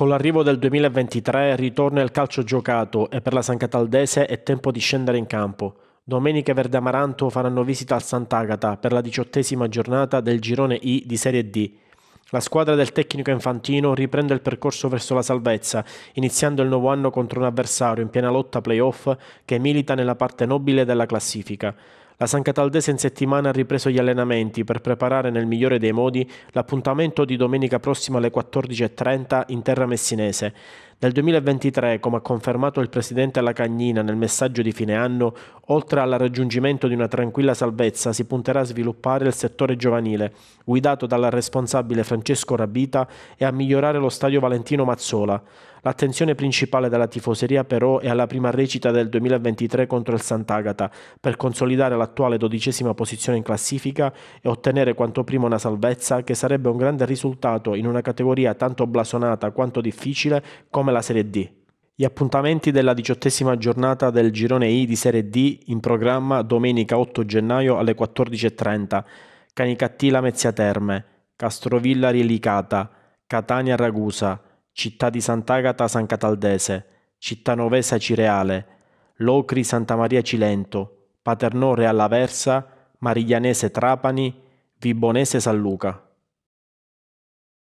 Con l'arrivo del 2023 ritorna il calcio giocato e per la San Cataldese è tempo di scendere in campo. Domenica Verde Amaranto faranno visita al Sant'Agata per la diciottesima giornata del girone I di Serie D. La squadra del tecnico infantino riprende il percorso verso la salvezza, iniziando il nuovo anno contro un avversario in piena lotta playoff che milita nella parte nobile della classifica. La San Cataldese in settimana ha ripreso gli allenamenti per preparare nel migliore dei modi l'appuntamento di domenica prossima alle 14.30 in terra messinese. Nel 2023, come ha confermato il presidente alla Cagnina nel messaggio di fine anno, oltre al raggiungimento di una tranquilla salvezza, si punterà a sviluppare il settore giovanile, guidato dal responsabile Francesco Rabita, e a migliorare lo stadio Valentino Mazzola. L'attenzione principale della tifoseria però è alla prima recita del 2023 contro il Sant'Agata, per consolidare l'attuale dodicesima posizione in classifica e ottenere quanto prima una salvezza che sarebbe un grande risultato in una categoria tanto blasonata quanto difficile come come la Serie D. Gli appuntamenti della diciottesima giornata del girone I di Serie D in programma domenica 8 gennaio alle 14.30. Canicattì Lamezia Terme, Castrovilla Rielicata, Catania Ragusa, Città di Sant'Agata San Cataldese, Città Novesa Cireale, Locri Santa Maria Cilento, Paternò Realla Versa, Mariglianese Trapani, Vibonese San Luca.